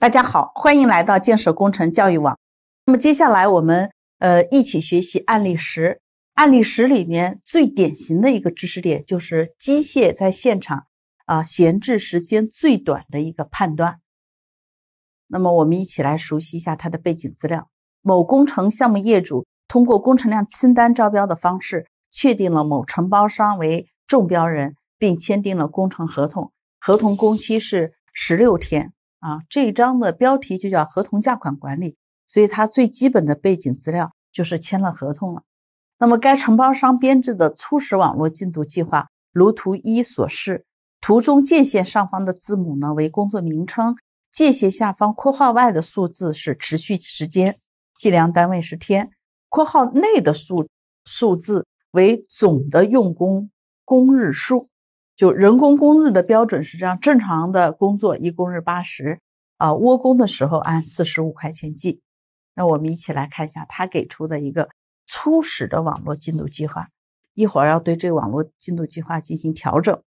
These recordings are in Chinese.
大家好，欢迎来到建设工程教育网。那么接下来我们呃一起学习案例十。案例十里面最典型的一个知识点就是机械在现场啊闲置时间最短的一个判断。那么我们一起来熟悉一下它的背景资料。某工程项目业主通过工程量清单招标的方式确定了某承包商为中标人，并签订了工程合同，合同工期是十六天。啊，这一章的标题就叫合同价款管理，所以它最基本的背景资料就是签了合同了。那么，该承包商编制的初始网络进度计划如图一所示，图中界线上方的字母呢为工作名称，界限下方括号外的数字是持续时间，计量单位是天，括号内的数数字为总的用工工日数。就人工工日的标准是这样，正常的工作一工日八十啊，窝工的时候按四十五块钱计。那我们一起来看一下他给出的一个初始的网络进度计划，一会儿要对这个网络进度计划进行调整。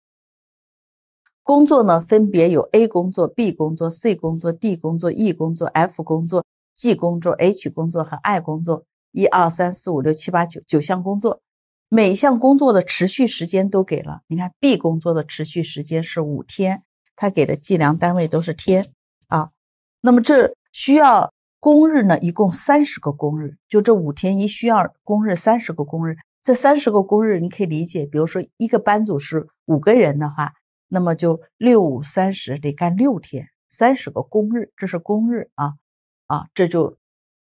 工作呢分别有 A 工作、B 工作、C 工作、D 工作、E 工作、F 工作、G 工作、H 工作和 I 工作，一二三四五六七八九九项工作。每项工作的持续时间都给了，你看 B 工作的持续时间是五天，他给的计量单位都是天啊。那么这需要工日呢？一共三十个工日，就这五天一需要工日三十个工日。这三十个工日你可以理解，比如说一个班组是五个人的话，那么就六五三十得干六天，三十个工日，这是工日啊啊，这就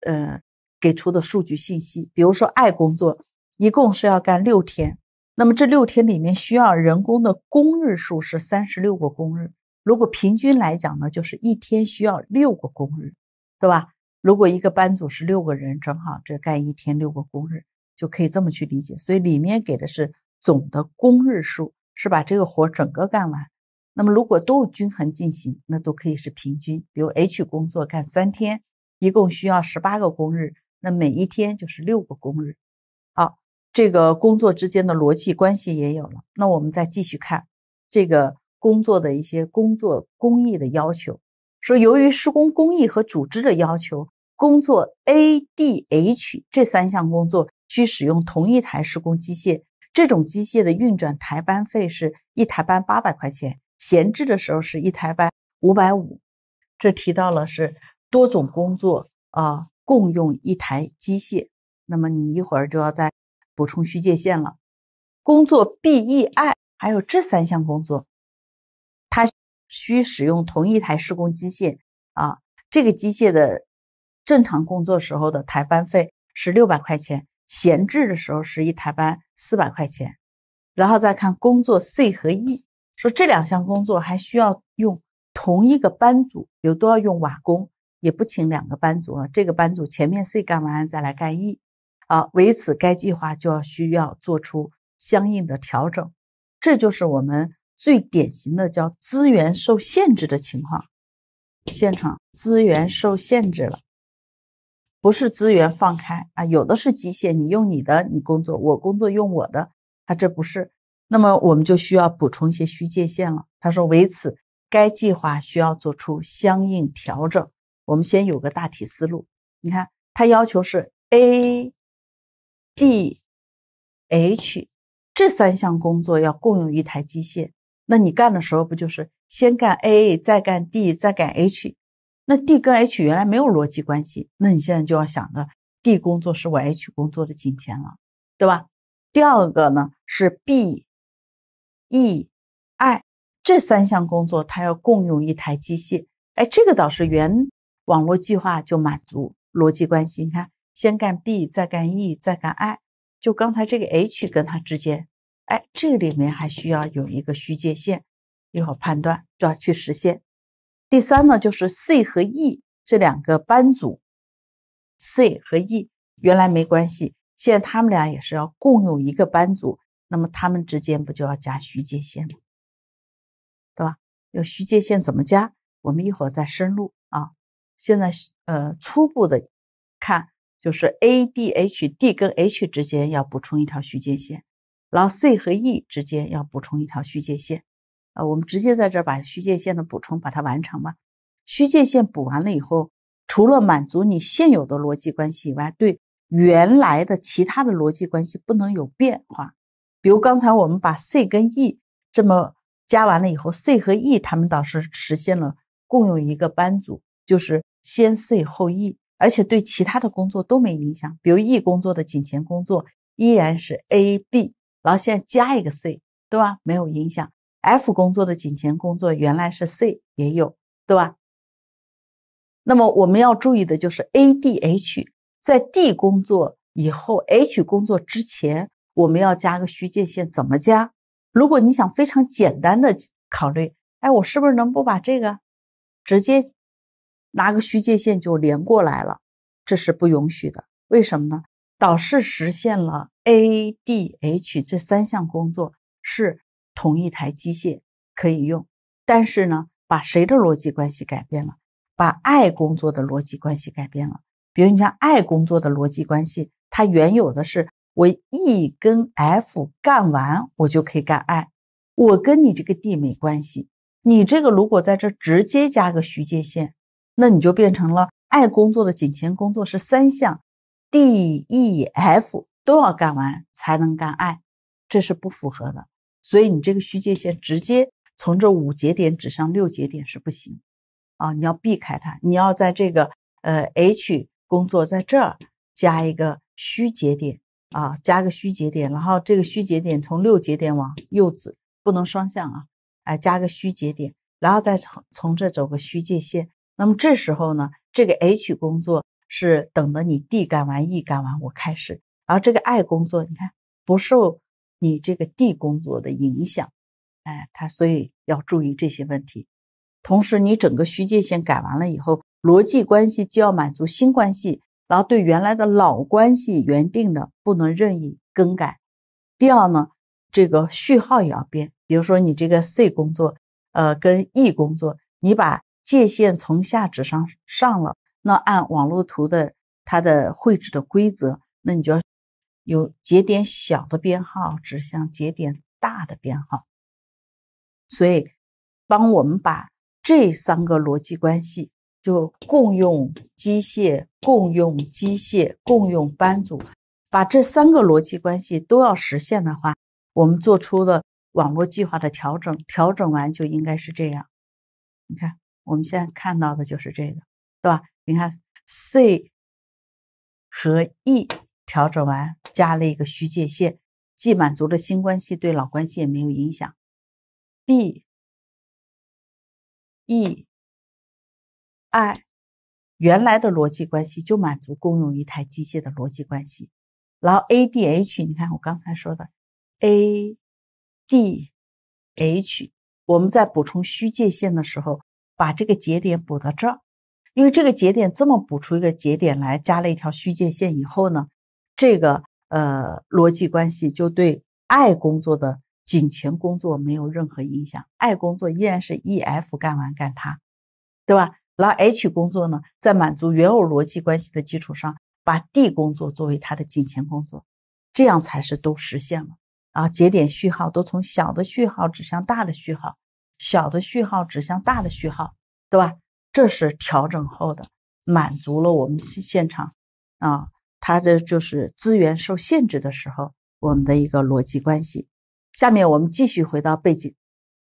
嗯给出的数据信息，比如说爱工作。一共是要干六天，那么这六天里面需要人工的工日数是三十六个工日。如果平均来讲呢，就是一天需要六个工日，对吧？如果一个班组是六个人，正好这干一天六个工日，就可以这么去理解。所以里面给的是总的工日数，是把这个活整个干完。那么如果都均衡进行，那都可以是平均。比如 H 工作干三天，一共需要十八个工日，那每一天就是六个工日。这个工作之间的逻辑关系也有了，那我们再继续看这个工作的一些工作工艺的要求。说由于施工工艺和组织的要求，工作 A、D、H 这三项工作需使用同一台施工机械，这种机械的运转台班费是一台班八百块钱，闲置的时候是一台班五百五。这提到了是多种工作啊共用一台机械，那么你一会儿就要在。补充虚界线了，工作 B、E、I 还有这三项工作，它需使用同一台施工机械啊。这个机械的正常工作时候的台班费是六百块钱，闲置的时候是一台班四百块钱。然后再看工作 C 和 E，说这两项工作还需要用同一个班组，有都要用瓦工也不请两个班组了，这个班组前面 C 干完再来干 E。啊，为此该计划就要需要做出相应的调整，这就是我们最典型的叫资源受限制的情况，现场资源受限制了，不是资源放开啊，有的是机械，你用你的你工作，我工作用我的，他这不是，那么我们就需要补充一些虚界限了。他说为此该计划需要做出相应调整，我们先有个大体思路，你看他要求是 A。D、H 这三项工作要共用一台机械，那你干的时候不就是先干 A，再干 D，再干 H？那 D 跟 H 原来没有逻辑关系，那你现在就要想着 D 工作是我 H 工作的金钱了，对吧？第二个呢是 B、E、I 这三项工作，它要共用一台机械。哎，这个倒是原网络计划就满足逻辑关系，你看。先干 B，再干 E，再干 I，就刚才这个 H 跟它之间，哎，这里面还需要有一个虚界线，一会儿判断对吧？去实现。第三呢，就是 C 和 E 这两个班组，C 和 E 原来没关系，现在他们俩也是要共用一个班组，那么他们之间不就要加虚界线吗？对吧？有虚界线怎么加？我们一会儿再深入啊。现在呃，初步的看。就是 A D H D 跟 H 之间要补充一条虚界线，然后 C 和 E 之间要补充一条虚界线。啊，我们直接在这儿把虚界线的补充把它完成吧。虚界线补完了以后，除了满足你现有的逻辑关系以外，对原来的其他的逻辑关系不能有变化。比如刚才我们把 C 跟 E 这么加完了以后，C 和 E 他们倒是实现了共用一个班组，就是先 C 后 E。而且对其他的工作都没影响，比如 E 工作的颈前工作依然是 A、B，然后现在加一个 C，对吧？没有影响。F 工作的颈前工作原来是 C 也有，对吧？那么我们要注意的就是 A、D、H 在 D 工作以后，H 工作之前，我们要加个虚界线，怎么加？如果你想非常简单的考虑，哎，我是不是能不把这个直接？拿个虚界线就连过来了，这是不允许的。为什么呢？导师实现了 A D H 这三项工作是同一台机械可以用，但是呢，把谁的逻辑关系改变了？把爱工作的逻辑关系改变了。比如你像爱工作的逻辑关系，它原有的是我 E 跟 F 干完，我就可以干 I，我跟你这个 D 没关系。你这个如果在这直接加个虚界线。那你就变成了爱工作的紧前工作是三项，DEF 都要干完才能干爱，这是不符合的。所以你这个虚界线直接从这五节点指向六节点是不行，啊，你要避开它，你要在这个呃 H 工作在这儿加一个虚节点啊，加个虚节点，然后这个虚节点从六节点往右指，不能双向啊，哎，加个虚节点，然后再从从这走个虚界线。那么这时候呢，这个 H 工作是等着你 D 干完、E 干完我开始，然后这个 I 工作你看不受你这个 D 工作的影响，哎，它所以要注意这些问题。同时，你整个虚界线改完了以后，逻辑关系既要满足新关系，然后对原来的老关系原定的不能任意更改。第二呢，这个序号也要变，比如说你这个 C 工作，呃，跟 E 工作，你把。界限从下指上上了，那按网络图的它的绘制的规则，那你就要有节点小的编号指向节点大的编号。所以，帮我们把这三个逻辑关系就共用机械、共用机械、共用班组，把这三个逻辑关系都要实现的话，我们做出的网络计划的调整，调整完就应该是这样。你看。我们现在看到的就是这个，对吧？你看 C 和 E 调整完，加了一个虚界线，既满足了新关系，对老关系也没有影响。B、E、I 原来的逻辑关系就满足共用一台机械的逻辑关系。然后 A、D、H，你看我刚才说的 A、D、H，我们在补充虚界线的时候。把这个节点补到这儿，因为这个节点这么补出一个节点来，加了一条虚界线以后呢，这个呃逻辑关系就对 I 工作的紧前工作没有任何影响，I 工作依然是 EF 干完干它，对吧？然后 H 工作呢，在满足原有逻辑关系的基础上，把 D 工作作为它的紧前工作，这样才是都实现了啊。节点序号都从小的序号指向大的序号。小的序号指向大的序号，对吧？这是调整后的，满足了我们现现场，啊，它这就是资源受限制的时候我们的一个逻辑关系。下面我们继续回到背景。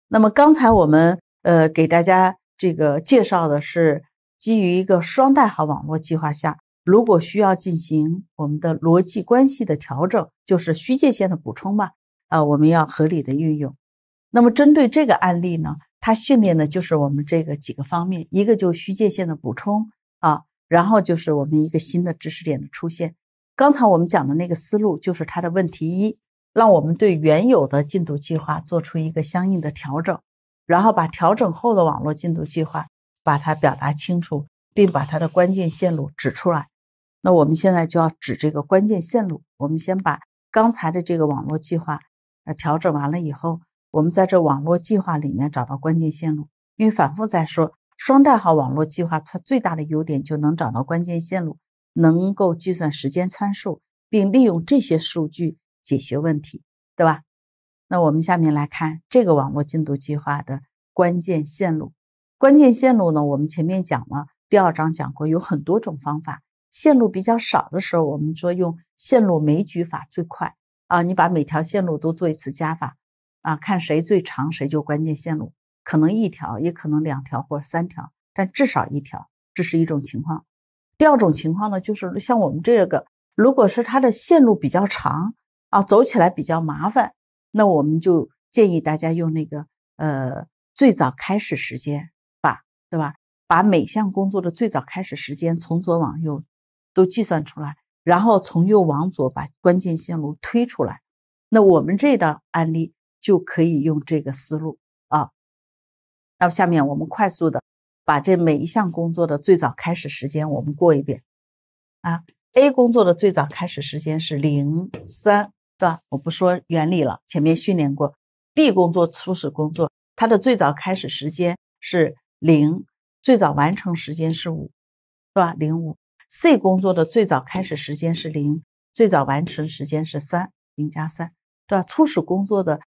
那么刚才我们呃给大家这个介绍的是基于一个双代号网络计划下，如果需要进行我们的逻辑关系的调整，就是虚界线的补充嘛？啊，我们要合理的运用。那么针对这个案例呢，它训练的就是我们这个几个方面，一个就虚界线的补充啊，然后就是我们一个新的知识点的出现。刚才我们讲的那个思路就是它的问题一，让我们对原有的进度计划做出一个相应的调整，然后把调整后的网络进度计划把它表达清楚，并把它的关键线路指出来。那我们现在就要指这个关键线路，我们先把刚才的这个网络计划呃调整完了以后。我们在这网络计划里面找到关键线路，因为反复在说双代号网络计划，它最大的优点就能找到关键线路，能够计算时间参数，并利用这些数据解决问题，对吧？那我们下面来看这个网络进度计划的关键线路。关键线路呢，我们前面讲了，第二章讲过，有很多种方法。线路比较少的时候，我们说用线路枚举法最快啊，你把每条线路都做一次加法。啊，看谁最长，谁就关键线路。可能一条，也可能两条或者三条，但至少一条，这是一种情况。第二种情况呢，就是像我们这个，如果是它的线路比较长啊，走起来比较麻烦，那我们就建议大家用那个呃最早开始时间把，对吧？把每项工作的最早开始时间从左往右都计算出来，然后从右往左把关键线路推出来。那我们这道案例。就可以用这个思路啊。那么，下面我们快速的把这每一项工作的最早开始时间我们过一遍啊。A 工作的最早开始时间是零三，对吧？我不说原理了，前面训练过。B 工作初始工作，它的最早开始时间是零，最早完成时间是五，是吧？零五。C 工作的最早开始时间是零，最早完成时间是三，零加三，对吧？初始工作的。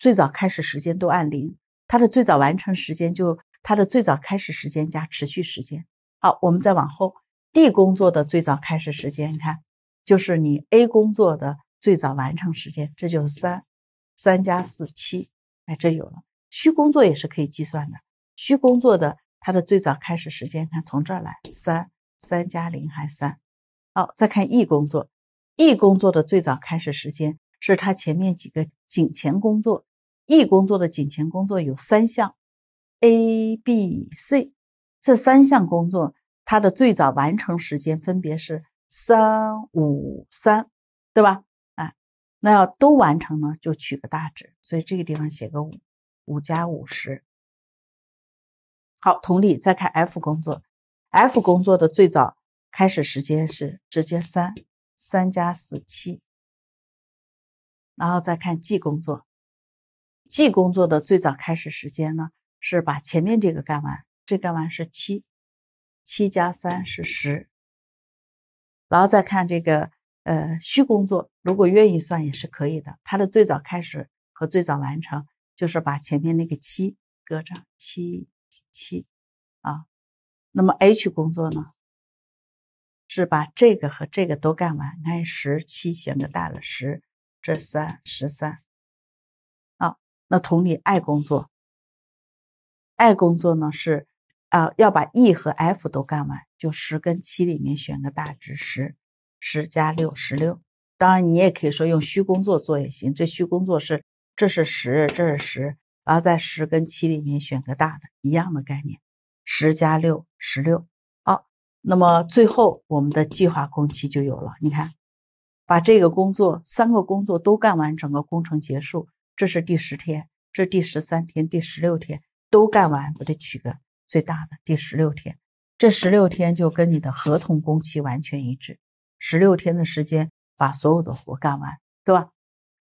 最早开始时间都按零，它的最早完成时间就它的最早开始时间加持续时间。好，我们再往后，D 工作的最早开始时间，你看，就是你 A 工作的最早完成时间，这就是三，三加四七，哎，这有了。虚工作也是可以计算的，虚工作的它的最早开始时间，看从这儿来，三三加零还三。好，再看 E 工作，E 工作的最早开始时间是它前面几个颈前工作。E 工作的紧前工作有三项，A、B、C，这三项工作它的最早完成时间分别是三五三，对吧？哎，那要都完成呢，就取个大值，所以这个地方写个五，五加五十。好，同理再看 F 工作，F 工作的最早开始时间是直接三，三加四七，然后再看 G 工作。G 工作的最早开始时间呢？是把前面这个干完，这干完是七，七加三是十。然后再看这个呃虚工作，如果愿意算也是可以的。它的最早开始和最早完成就是把前面那个七搁上，七七啊。那么 H 工作呢？是把这个和这个都干完，看十七选个大了十，这三十三。那同理，爱工作，爱工作呢是啊，要把 E 和 F 都干完，就十跟七里面选个大值，十，十加六，十六。当然你也可以说用虚工作做也行，这虚工作是这是十，这是十，然后在十跟七里面选个大的，一样的概念，十加六，十六。好，那么最后我们的计划工期就有了。你看，把这个工作三个工作都干完，整个工程结束。这是第十天，这第十三天、第十六天都干完，我得取个最大的。第十六天，这十六天就跟你的合同工期完全一致，十六天的时间把所有的活干完，对吧？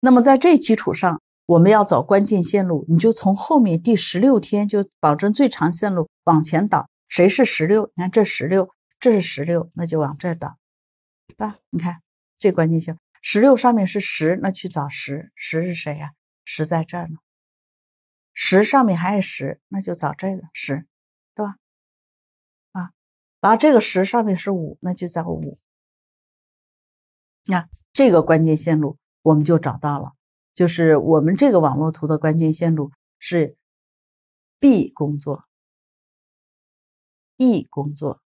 那么在这基础上，我们要找关键线路，你就从后面第十六天就保证最长线路往前倒。谁是十六？你看这十六，这是十六，那就往这倒，对吧？你看最关键性，十六上面是十，那去找十，十是谁呀？十在这儿呢，十上面还是十，那就找这个十，对吧？啊，然后这个十上面是五，那就找五。那、这个关键线路我们就找到了，就是我们这个网络图的关键线路是 B 工作、E 工作，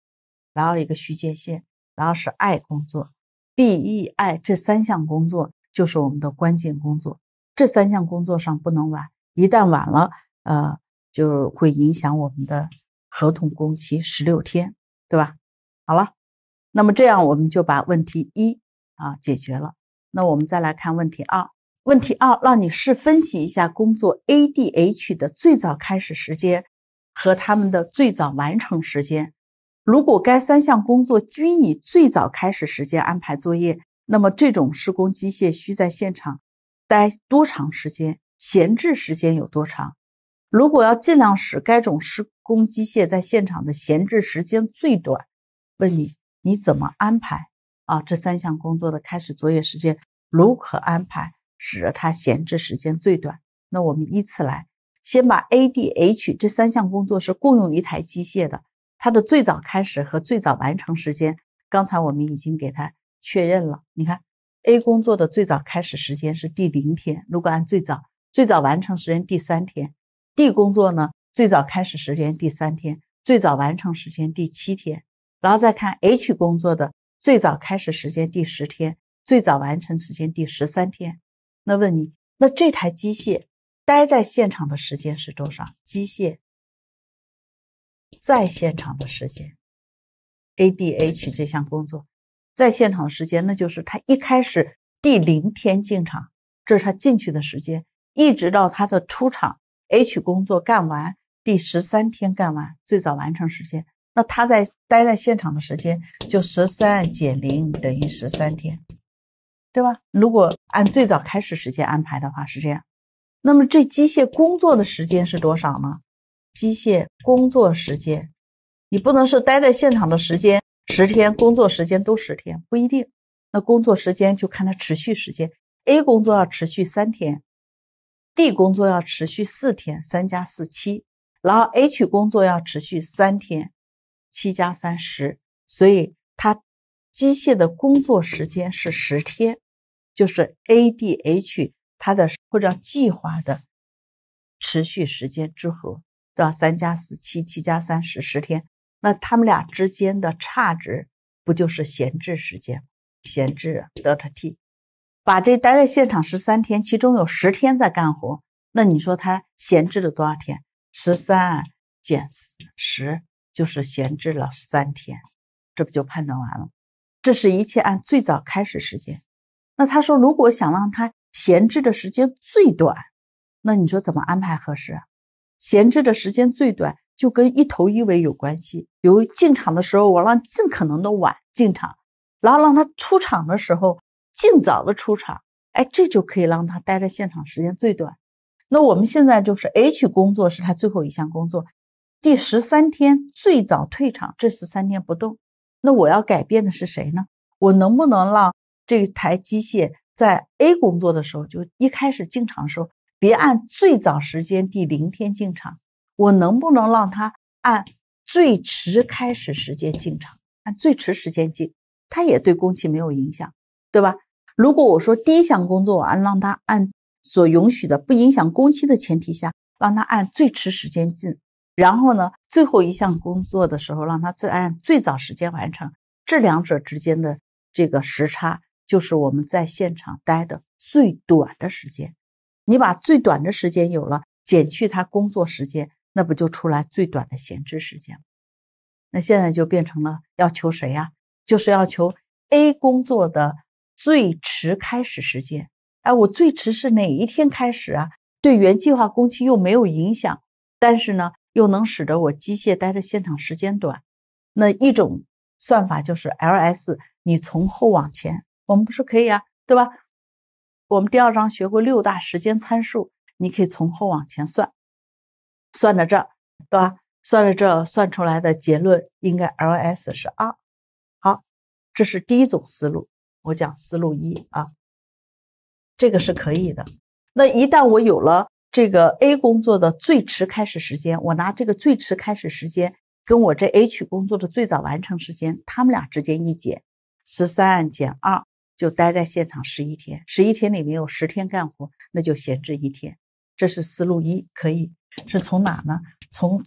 然后一个虚界线，然后是 I 工作，B、E、I 这三项工作就是我们的关键工作。这三项工作上不能晚，一旦晚了，呃，就会影响我们的合同工期十六天，对吧？好了，那么这样我们就把问题一啊解决了。那我们再来看问题二，问题二让你试分析一下工作 A、D、H 的最早开始时间和他们的最早完成时间。如果该三项工作均以最早开始时间安排作业，那么这种施工机械需在现场。待多长时间？闲置时间有多长？如果要尽量使该种施工机械在现场的闲置时间最短，问你你怎么安排啊？这三项工作的开始作业时间如何安排，使得它闲置时间最短？那我们依次来，先把 A、D、H 这三项工作是共用一台机械的，它的最早开始和最早完成时间，刚才我们已经给它确认了，你看。A 工作的最早开始时间是第零天，如果按最早最早完成时间第三天，D 工作呢？最早开始时间第三天，最早完成时间第七天，然后再看 H 工作的最早开始时间第十天，最早完成时间第十三天。那问你，那这台机械待在现场的时间是多少？机械在现场的时间，A、d H 这项工作。在现场时间，那就是他一开始第零天进场，这是他进去的时间，一直到他的出场，H 工作干完，第十三天干完，最早完成时间，那他在待在现场的时间就十三减零等于十三天，对吧？如果按最早开始时间安排的话是这样。那么这机械工作的时间是多少呢？机械工作时间，你不能是待在现场的时间。十天工作时间都十天不一定，那工作时间就看它持续时间。A 工作要持续三天，D 工作要持续四天，三加四七，然后 H 工作要持续三天，七加三十，所以它机械的工作时间是十天，就是 A、D、H 它的或者计划的持续时间之和，对吧？三加四七，七加三十，十天。那他们俩之间的差值不就是闲置时间？闲置 delta t，把这待在现场十三天，其中有十天在干活，那你说他闲置了多少天？十三减十，就是闲置了三天，这不就判断完了？这是一切按最早开始时间。那他说，如果想让他闲置的时间最短，那你说怎么安排合适？闲置的时间最短，就跟一头一尾有关系。比如进场的时候，我让尽可能的晚进场，然后让他出场的时候尽早的出场。哎，这就可以让他待在现场时间最短。那我们现在就是 H 工作是他最后一项工作，第十三天最早退场，这十三天不动。那我要改变的是谁呢？我能不能让这台机械在 A 工作的时候就一开始进场的时候？别按最早时间第零天进场，我能不能让他按最迟开始时间进场？按最迟时间进，他也对工期没有影响，对吧？如果我说第一项工作，我让让他按所允许的不影响工期的前提下，让他按最迟时间进，然后呢，最后一项工作的时候，让他再按最早时间完成，这两者之间的这个时差，就是我们在现场待的最短的时间。你把最短的时间有了，减去他工作时间，那不就出来最短的闲置时间那现在就变成了要求谁呀？就是要求 A 工作的最迟开始时间。哎，我最迟是哪一天开始啊？对原计划工期又没有影响，但是呢，又能使得我机械待在现场时间短。那一种算法就是 LS，你从后往前，我们不是可以啊，对吧？我们第二章学过六大时间参数，你可以从后往前算，算到这儿，对吧？算到这，算出来的结论应该 Ls 是二。好，这是第一种思路，我讲思路一啊，这个是可以的。那一旦我有了这个 A 工作的最迟开始时间，我拿这个最迟开始时间跟我这 H 工作的最早完成时间，他们俩之间一减，十三减二。就待在现场十一天，十一天里面有十天干活，那就闲置一天。这是思路一，可以是从哪呢？从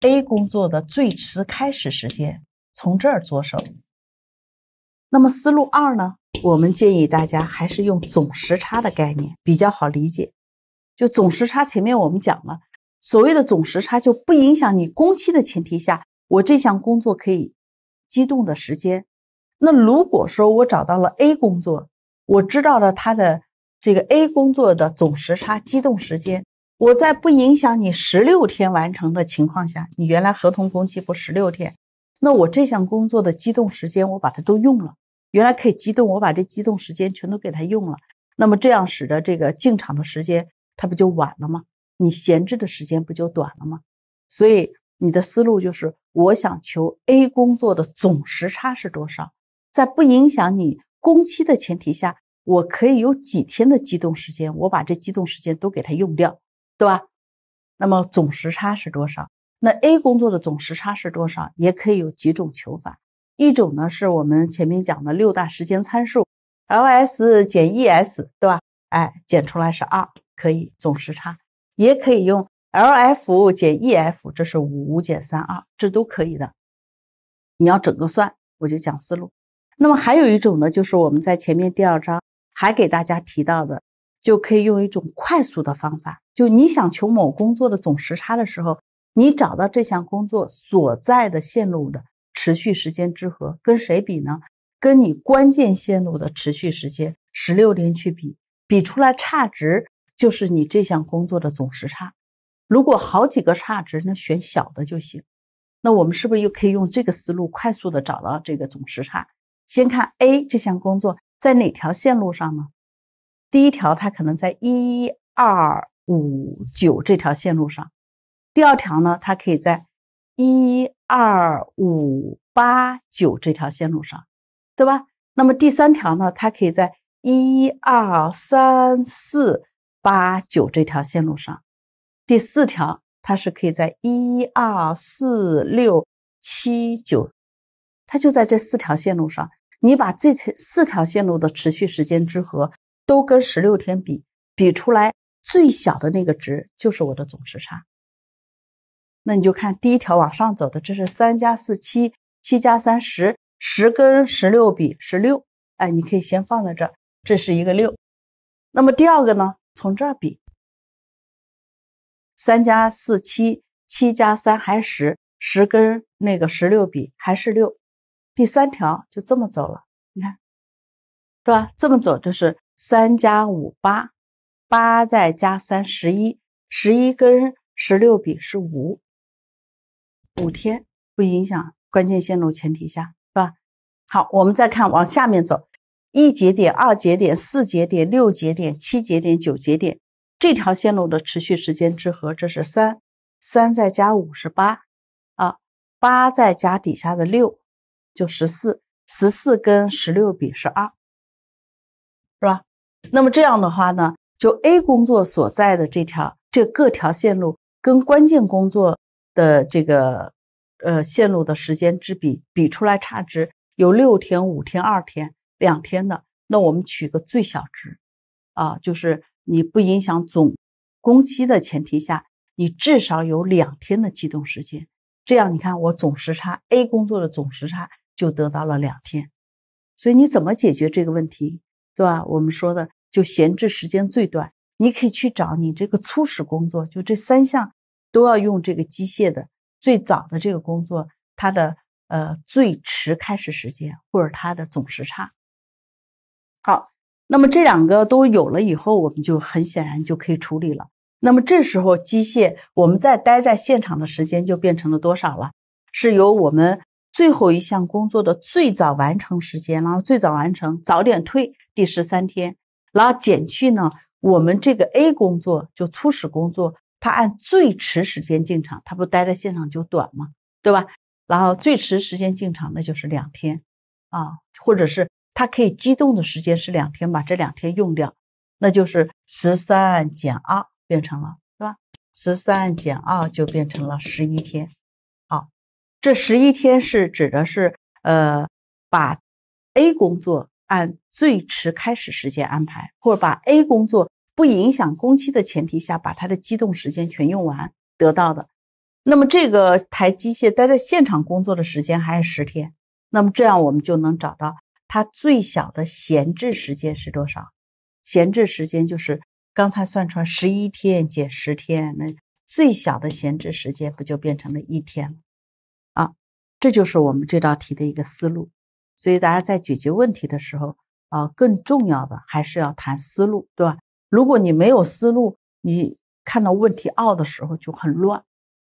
A 工作的最迟开始时间从这儿着手。那么思路二呢？我们建议大家还是用总时差的概念比较好理解。就总时差，前面我们讲了，所谓的总时差就不影响你工期的前提下，我这项工作可以机动的时间。那如果说我找到了 A 工作，我知道了它的这个 A 工作的总时差机动时间，我在不影响你十六天完成的情况下，你原来合同工期不十六天，那我这项工作的机动时间我把它都用了，原来可以机动，我把这机动时间全都给他用了，那么这样使得这个进场的时间它不就晚了吗？你闲置的时间不就短了吗？所以你的思路就是，我想求 A 工作的总时差是多少。在不影响你工期的前提下，我可以有几天的机动时间，我把这机动时间都给它用掉，对吧？那么总时差是多少？那 A 工作的总时差是多少？也可以有几种求法，一种呢是我们前面讲的六大时间参数，LS 减 ES，对吧？哎，减出来是二，可以总时差，也可以用 LF 减 EF，这是五减三二，这都可以的。你要整个算，我就讲思路。那么还有一种呢，就是我们在前面第二章还给大家提到的，就可以用一种快速的方法。就你想求某工作的总时差的时候，你找到这项工作所在的线路的持续时间之和，跟谁比呢？跟你关键线路的持续时间十六天去比，比出来差值就是你这项工作的总时差。如果好几个差值，那选小的就行。那我们是不是又可以用这个思路快速的找到这个总时差？先看 A 这项工作在哪条线路上呢？第一条，它可能在一二五九这条线路上；第二条呢，它可以在一二五八九这条线路上，对吧？那么第三条呢，它可以在一二三四八九这条线路上；第四条，它是可以在一二四六七九。它就在这四条线路上，你把这四条线路的持续时间之和都跟十六天比，比出来最小的那个值就是我的总时差。那你就看第一条往上走的，这是三加四七七加三十十跟十六比十六，哎，你可以先放在这，这是一个六。那么第二个呢？从这儿比，三加四七七加三还十十跟那个十六比还是六。第三条就这么走了，你看，对吧？这么走就是三加五八，八再加三十一，十一跟十六比是五，五天不影响关键线路前提下，是吧？好，我们再看往下面走，一节点、二节点、四节点、六节点、七节点、九节点，这条线路的持续时间之和这是三，三再加五十八，啊，八再加底下的六。就十四，十四跟十六比是二，是吧？那么这样的话呢，就 A 工作所在的这条这各条线路跟关键工作的这个呃线路的时间之比比出来差值有六天、五天、二天、两天的，那我们取个最小值啊，就是你不影响总工期的前提下，你至少有两天的机动时间。这样你看，我总时差 A 工作的总时差。就得到了两天，所以你怎么解决这个问题，对吧？我们说的就闲置时间最短，你可以去找你这个初始工作，就这三项都要用这个机械的最早的这个工作，它的呃最迟开始时间或者它的总时差。好，那么这两个都有了以后，我们就很显然就可以处理了。那么这时候机械我们在待在现场的时间就变成了多少了？是由我们。最后一项工作的最早完成时间，然后最早完成，早点推第十三天，然后减去呢，我们这个 A 工作就初始工作，它按最迟时间进场，它不待在现场就短吗？对吧？然后最迟时间进场那就是两天，啊，或者是它可以机动的时间是两天把这两天用掉，那就是十三减二变成了，是吧？十三减二就变成了十一天。这十一天是指的是，呃，把 A 工作按最迟开始时间安排，或者把 A 工作不影响工期的前提下，把它的机动时间全用完得到的。那么这个台机械待在现场工作的时间还是十天。那么这样我们就能找到它最小的闲置时间是多少？闲置时间就是刚才算出来十一天减十天，那最小的闲置时间不就变成了一天了？这就是我们这道题的一个思路，所以大家在解决问题的时候啊，更重要的还是要谈思路，对吧？如果你没有思路，你看到问题二的时候就很乱，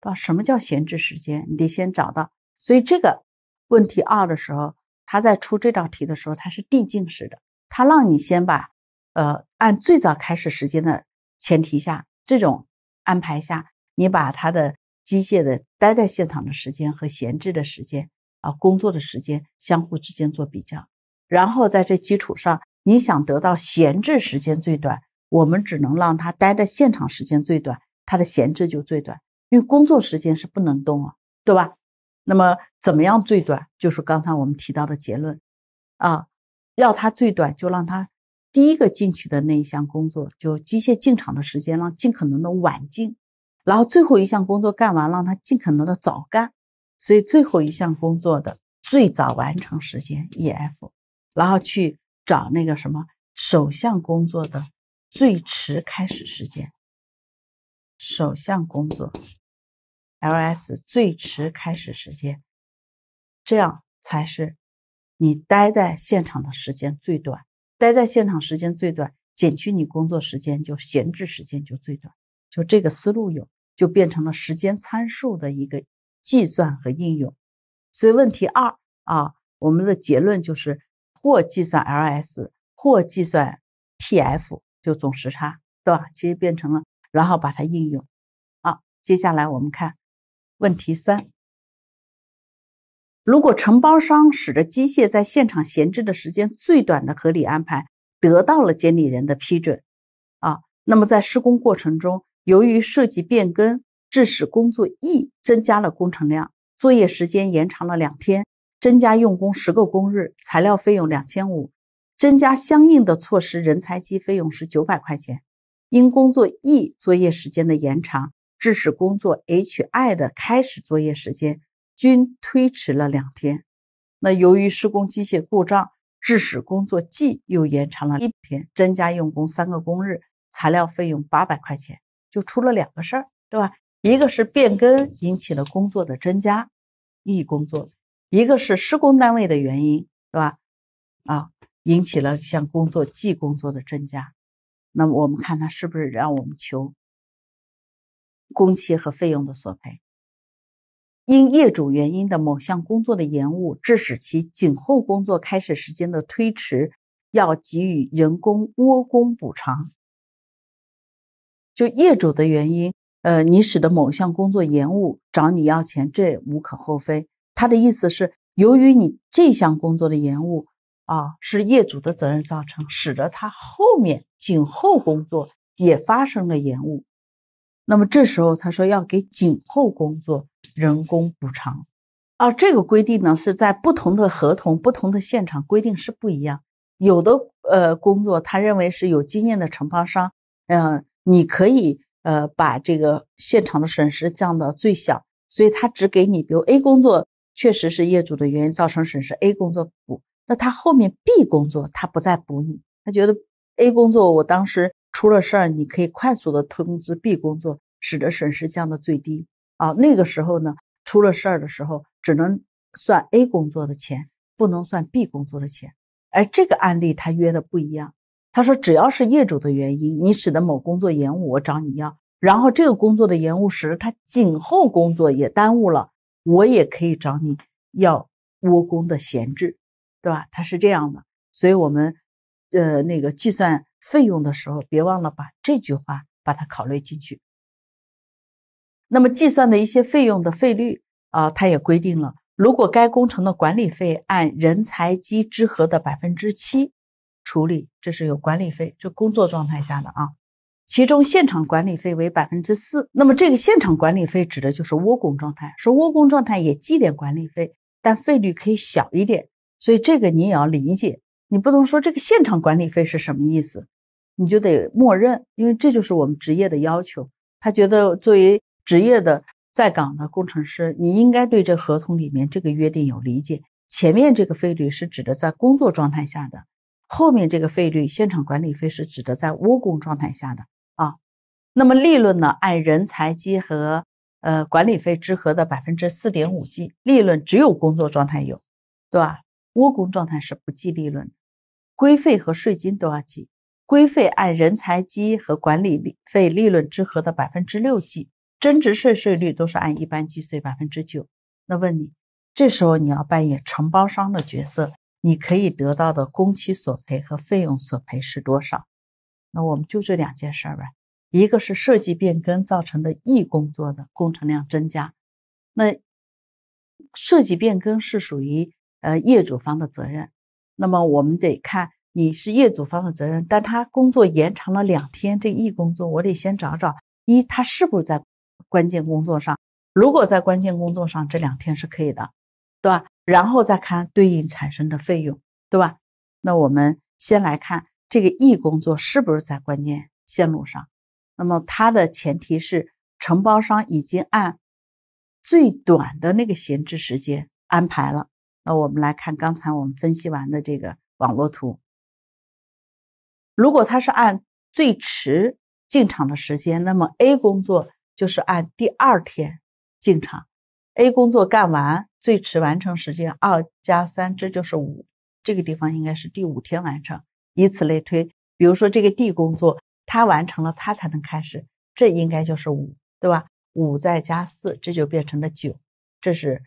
对吧？什么叫闲置时间？你得先找到。所以这个问题二的时候，他在出这道题的时候，它是递进式的，它让你先把呃按最早开始时间的前提下，这种安排下，你把它的。机械的待在现场的时间和闲置的时间啊，工作的时间相互之间做比较，然后在这基础上，你想得到闲置时间最短，我们只能让他待在现场时间最短，他的闲置就最短，因为工作时间是不能动啊，对吧？那么怎么样最短，就是刚才我们提到的结论啊，要它最短，就让它第一个进去的那一项工作，就机械进场的时间让尽可能的晚进。然后最后一项工作干完，让他尽可能的早干，所以最后一项工作的最早完成时间 E F，然后去找那个什么首项工作的最迟开始时间，首项工作 L S 最迟开始时间，这样才是你待在现场的时间最短，待在现场时间最短，减去你工作时间就闲置时间就最短。就这个思路有，就变成了时间参数的一个计算和应用，所以问题二啊，我们的结论就是或计算 LS，或计算 TF，就总时差，对吧？其实变成了，然后把它应用。啊，接下来我们看问题三，如果承包商使得机械在现场闲置的时间最短的合理安排得到了监理人的批准，啊，那么在施工过程中。由于设计变更，致使工作 E 增加了工程量，作业时间延长了两天，增加用工十个工日，材料费用两千五，增加相应的措施，人才机费用是九百块钱。因工作 E 作业时间的延长，致使工作 HI 的开始作业时间均推迟了两天。那由于施工机械故障，致使工作 G 又延长了一天，增加用工三个工日，材料费用八百块钱。就出了两个事儿，对吧？一个是变更引起了工作的增加，E 工作；一个是施工单位的原因，是吧？啊，引起了项工作 G 工作的增加。那么我们看它是不是让我们求工期和费用的索赔？因业主原因的某项工作的延误，致使其警后工作开始时间的推迟，要给予人工窝工补偿。就业主的原因，呃，你使得某项工作延误，找你要钱，这无可厚非。他的意思是，由于你这项工作的延误，啊，是业主的责任造成，使得他后面警后工作也发生了延误。那么这时候他说要给警后工作人工补偿，啊，这个规定呢是在不同的合同、不同的现场规定是不一样。有的呃工作他认为是有经验的承包商，嗯。你可以呃把这个现场的损失降到最小，所以他只给你，比如 A 工作确实是业主的原因造成损失，A 工作补，那他后面 B 工作他不再补你，他觉得 A 工作我当时出了事儿，你可以快速的通知 b 工作使得损失降到最低啊，那个时候呢出了事儿的时候只能算 A 工作的钱，不能算 B 工作的钱，而这个案例他约的不一样。他说：“只要是业主的原因，你使得某工作延误，我找你要；然后这个工作的延误时，他颈后工作也耽误了，我也可以找你要窝工的闲置，对吧？他是这样的，所以我们，呃，那个计算费用的时候，别忘了把这句话把它考虑进去。那么计算的一些费用的费率啊，他也规定了，如果该工程的管理费按人才机之和的百分之七。”处理，这是有管理费，就工作状态下的啊，其中现场管理费为百分之四。那么这个现场管理费指的就是窝工状态，说窝工状态也计点管理费，但费率可以小一点。所以这个你也要理解，你不能说这个现场管理费是什么意思，你就得默认，因为这就是我们职业的要求。他觉得作为职业的在岗的工程师，你应该对这合同里面这个约定有理解。前面这个费率是指的在工作状态下的。后面这个费率，现场管理费是指的在窝工状态下的啊，那么利润呢，按人才基和呃管理费之和的百分之四点五计，利润只有工作状态有，对吧？窝工状态是不计利润，规费和税金都要计，规费按人才基和管理费利润之和的百分之六计，增值税税率都是按一般计税百分之九。那问你，这时候你要扮演承包商的角色。你可以得到的工期索赔和费用索赔是多少？那我们就这两件事儿吧。一个是设计变更造成的异工作的工程量增加，那设计变更是属于呃业主方的责任。那么我们得看你是业主方的责任，但他工作延长了两天，这异工作我得先找找一他是不是在关键工作上。如果在关键工作上，这两天是可以的，对吧？然后再看对应产生的费用，对吧？那我们先来看这个 E 工作是不是在关键线路上。那么它的前提是承包商已经按最短的那个闲置时间安排了。那我们来看刚才我们分析完的这个网络图，如果它是按最迟进场的时间，那么 A 工作就是按第二天进场，A 工作干完。最迟完成时间二加三，这就是五，这个地方应该是第五天完成。以此类推，比如说这个 D 工作，它完成了，它才能开始，这应该就是五，对吧？五再加四，这就变成了九，这是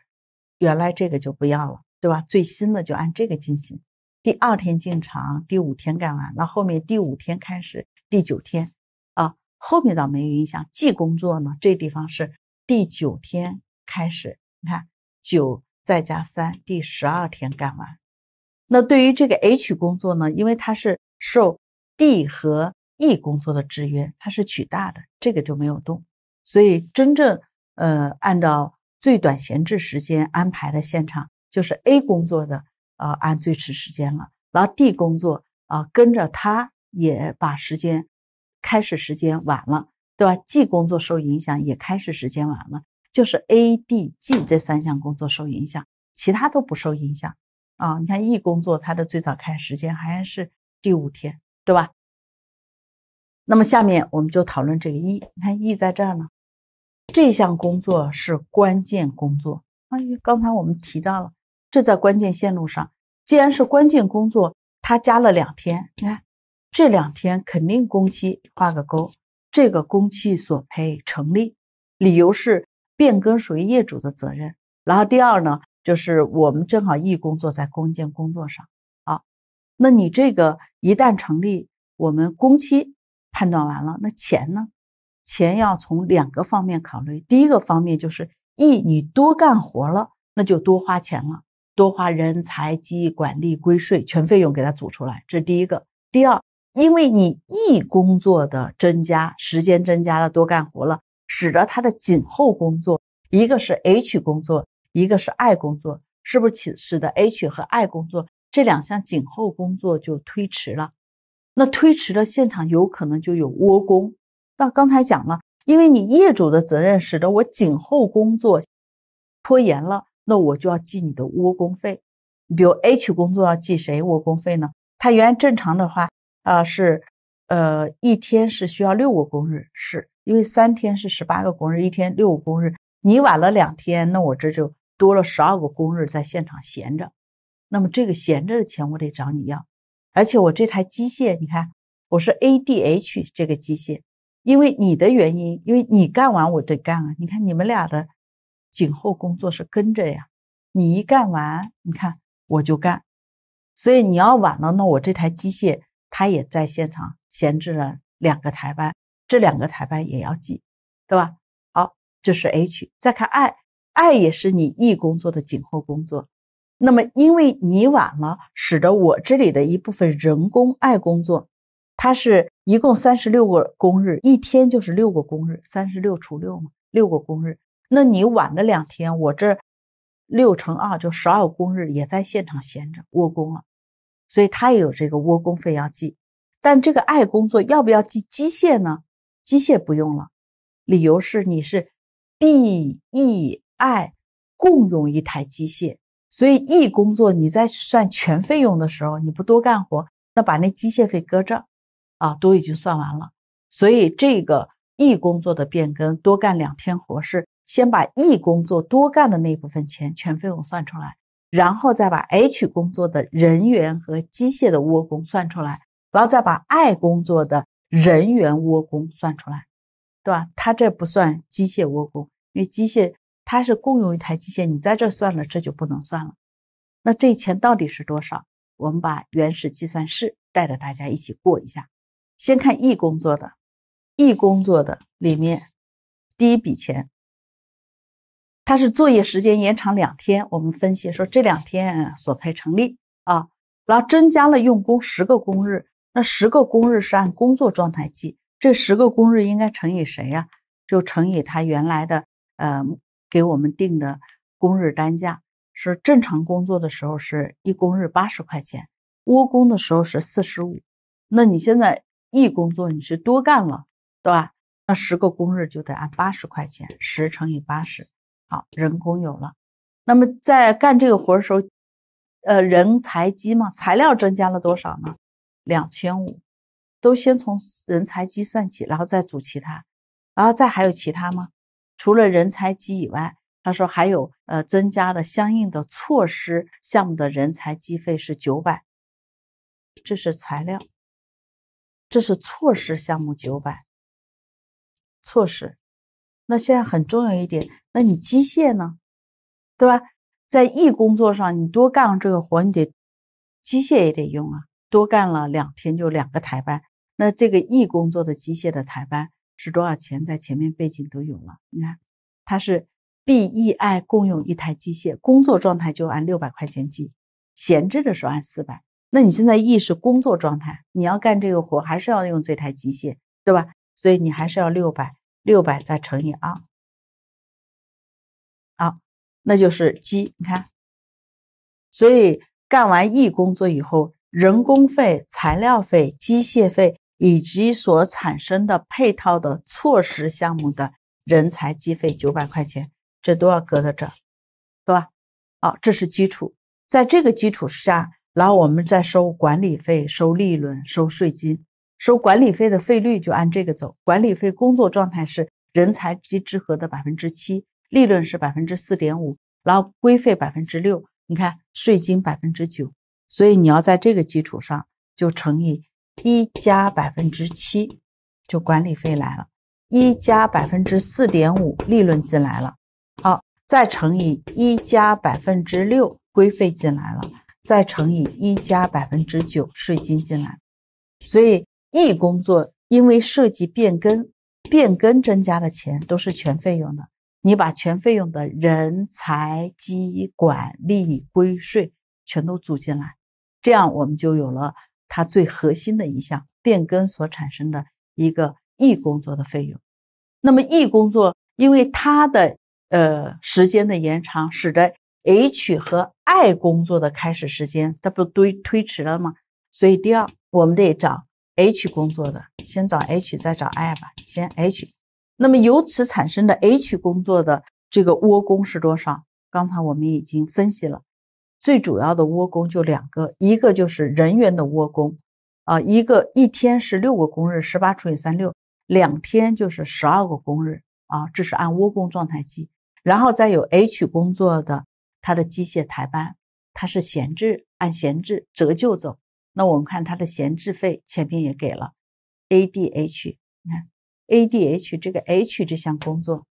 原来这个就不要了，对吧？最新的就按这个进行。第二天进场，第五天干完，那后面第五天开始，第九天啊，后面倒没有影响。G 工作呢，这地方是第九天开始，你看。九再加三，第十二天干完。那对于这个 H 工作呢？因为它是受 D 和 E 工作的制约，它是取大的，这个就没有动。所以真正呃，按照最短闲置时间安排的现场，就是 A 工作的呃按最迟时间了。然后 D 工作啊，跟着他也把时间开始时间晚了，对吧？G 工作受影响，也开始时间晚了。就是 A、D、G 这三项工作受影响，其他都不受影响啊。你看 E 工作，它的最早开始时间还是第五天，对吧？那么下面我们就讨论这个 E。你看 E 在这儿呢，这项工作是关键工作关于刚才我们提到了，这在关键线路上，既然是关键工作，它加了两天。你看这两天肯定工期挂个勾，这个工期索赔成立，理由是。变更属于业主的责任。然后第二呢，就是我们正好义工作在攻坚工作上。啊，那你这个一旦成立，我们工期判断完了，那钱呢？钱要从两个方面考虑。第一个方面就是一，你多干活了，那就多花钱了，多花人才、机、管理、规税全费用给他组出来，这是第一个。第二，因为你义工作的增加，时间增加了，多干活了。使得他的颈后工作，一个是 H 工作，一个是 I 工作，是不是起使得 H 和 I 工作这两项颈后工作就推迟了？那推迟了，现场有可能就有窝工。那刚才讲了，因为你业主的责任使得我颈后工作拖延了，那我就要记你的窝工费。比如 H 工作要记谁窝工费呢？它原来正常的话，呃，是，呃一天是需要六个工日是。因为三天是十八个工日，一天六个工日，你晚了两天，那我这就多了十二个工日在现场闲着，那么这个闲着的钱我得找你要，而且我这台机械，你看我是 A D H 这个机械，因为你的原因，因为你干完我得干啊，你看你们俩的颈后工作是跟着呀，你一干完，你看我就干，所以你要晚了，那我这台机械它也在现场闲置了两个台班。这两个台班也要记，对吧？好，这是 H。再看 I，I 也是你 E 工作的紧后工作。那么因为你晚了，使得我这里的一部分人工 I 工作，它是一共三十六个工日，一天就是六个工日，三十六除六嘛，六个工日。那你晚了两天，我这六乘二就十二个工日也在现场闲着窝工了，所以他也有这个窝工费要记。但这个 I 工作要不要记机械呢？机械不用了，理由是你是 B、E、I 共用一台机械，所以 E 工作你在算全费用的时候，你不多干活，那把那机械费搁这儿，啊，都已经算完了。所以这个 E 工作的变更，多干两天活是先把 E 工作多干的那部分钱全费用算出来，然后再把 H 工作的人员和机械的窝工算出来，然后再把 I 工作的。人员窝工算出来，对吧？他这不算机械窝工，因为机械他是共用一台机械，你在这算了，这就不能算了。那这钱到底是多少？我们把原始计算式带着大家一起过一下。先看 E 工作的，E 工作的里面第一笔钱，它是作业时间延长两天，我们分析说这两天索赔成立啊，然后增加了用工十个工日。那十个工日是按工作状态计，这十个工日应该乘以谁呀？就乘以他原来的呃给我们定的工日单价，是正常工作的时候是一工日八十块钱，窝工的时候是四十五。那你现在一工作你是多干了，对吧？那十个工日就得按八十块钱，十乘以八十，好，人工有了。那么在干这个活的时候，呃，人才机嘛，材料增加了多少呢？两千五，都先从人才机算起，然后再组其他，然后再还有其他吗？除了人才机以外，他说还有呃，增加的相应的措施项目的人才机费是九百，这是材料，这是措施项目九百措施。那现在很重要一点，那你机械呢，对吧？在艺工作上，你多干这个活，你得机械也得用啊。多干了两天，就两个台班。那这个 E 工作的机械的台班是多少钱？在前面背景都有了。你看，它是 B、E、I 共用一台机械，工作状态就按六百块钱计；闲置的时候按四百。那你现在 E 是工作状态，你要干这个活，还是要用这台机械，对吧？所以你还是要六百，六百再乘以二，好，那就是鸡，你看，所以干完 E 工作以后。人工费、材料费、机械费以及所产生的配套的措施项目的人才计费九百块钱，这都要搁到这儿，对吧？好，这是基础，在这个基础之下，然后我们再收管理费、收利润、收税金、收管理费的费率就按这个走。管理费工作状态是人才及之和的百分之七，利润是百分之四点五，然后规费百分之六，你看税金百分之九。所以你要在这个基础上就乘以一加百分之七，就管理费来了；一加百分之四点五利润进来了；好，再乘以一加百分之六规费进来了；再乘以一加百分之九税金进来。所以一工作因为涉及变更，变更增加的钱都是全费用的。你把全费用的人、财、机、管、利、规、税全都组进来。这样我们就有了它最核心的一项变更所产生的一个 e 工作的费用。那么 e 工作因为它的呃时间的延长，使得 H 和 I 工作的开始时间它不推推迟了吗？所以第二，我们得找 H 工作的，先找 H 再找 I 吧，先 H。那么由此产生的 H 工作的这个窝工是多少？刚才我们已经分析了。最主要的窝工就两个，一个就是人员的窝工，啊，一个一天是六个工日，十八除以三六，两天就是十二个工日，啊，这是按窝工状态计。然后再有 H 工作的它的机械台班，它是闲置，按闲置折旧走。那我们看它的闲置费，前面也给了，A D H，你看 A D H 这个 H 这项工作，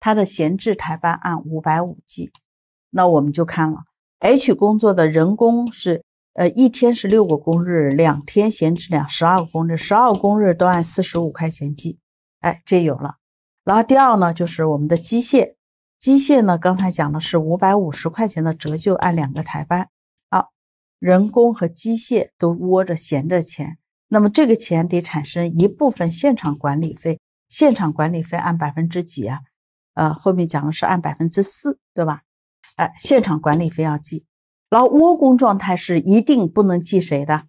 它的闲置台班按五百五计。那我们就看了。H 工作的人工是，呃，一天是六个工日，两天闲置两十二个工日，十二工日都按四十五块钱计。哎，这有了。然后第二呢，就是我们的机械，机械呢，刚才讲的是五百五十块钱的折旧，按两个台班。好，人工和机械都窝着闲着钱，那么这个钱得产生一部分现场管理费，现场管理费按百分之几啊？呃，后面讲的是按百分之四，对吧？哎，现场管理费要记，然后窝工状态是一定不能记谁的，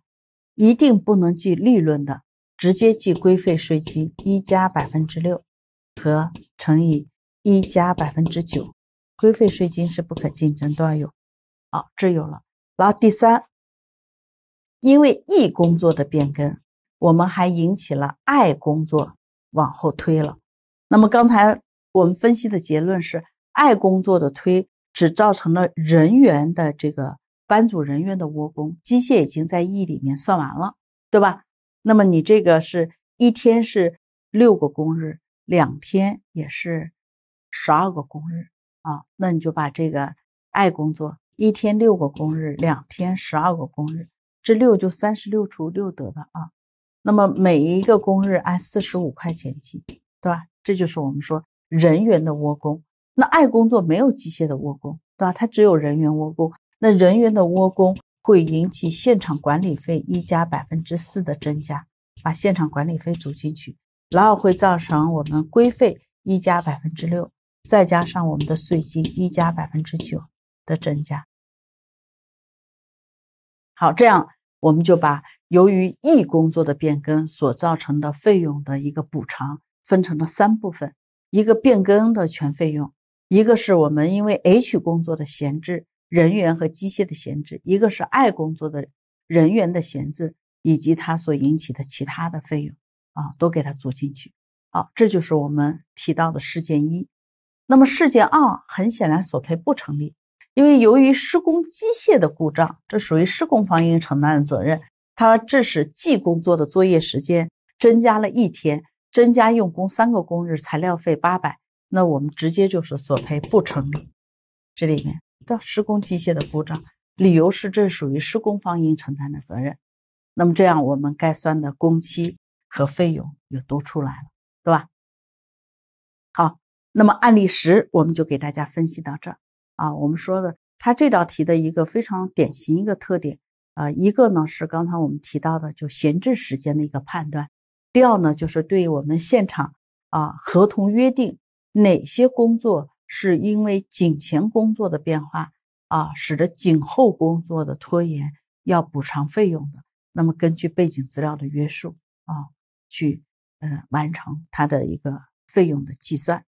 一定不能记利润的，直接记规费税金一加百分之六和乘以一加百分之九，规费税金是不可竞争都要有。好，这有了。然后第三，因为 E 工作的变更，我们还引起了 I 工作往后推了。那么刚才我们分析的结论是 I 工作的推。只造成了人员的这个班组人员的窝工，机械已经在 E 里面算完了，对吧？那么你这个是一天是六个工日，两天也是十二个工日啊，那你就把这个爱工作一天六个工日，两天十二个工日，这六就三十六除六得的啊。那么每一个工日按四十五块钱计，对吧？这就是我们说人员的窝工。那爱工作没有机械的窝工，对吧？它只有人员窝工。那人员的窝工会引起现场管理费一加百分之四的增加，把现场管理费组进去，然后会造成我们规费一加百分之六，再加上我们的税金一加百分之九的增加。好，这样我们就把由于 E 工作的变更所造成的费用的一个补偿分成了三部分：一个变更的全费用。一个是我们因为 H 工作的闲置人员和机械的闲置，一个是 I 工作的人员的闲置以及它所引起的其他的费用啊，都给它租进去。好，这就是我们提到的事件一。那么事件二很显然索赔不成立，因为由于施工机械的故障，这属于施工方应承担的责任，它致使 G 工作的作业时间增加了一天，增加用工三个工日，材料费八百。那我们直接就是索赔不成立，这里面的施工机械的故障，理由是这属于施工方应承担的责任。那么这样我们该算的工期和费用也都出来了，对吧？好，那么案例十我们就给大家分析到这儿啊。我们说的它这道题的一个非常典型一个特点啊，一个呢是刚才我们提到的就闲置时间的一个判断，第二呢就是对我们现场啊合同约定。哪些工作是因为颈前工作的变化啊，使得颈后工作的拖延要补偿费用的？那么根据背景资料的约束啊，去呃完成它的一个费用的计算。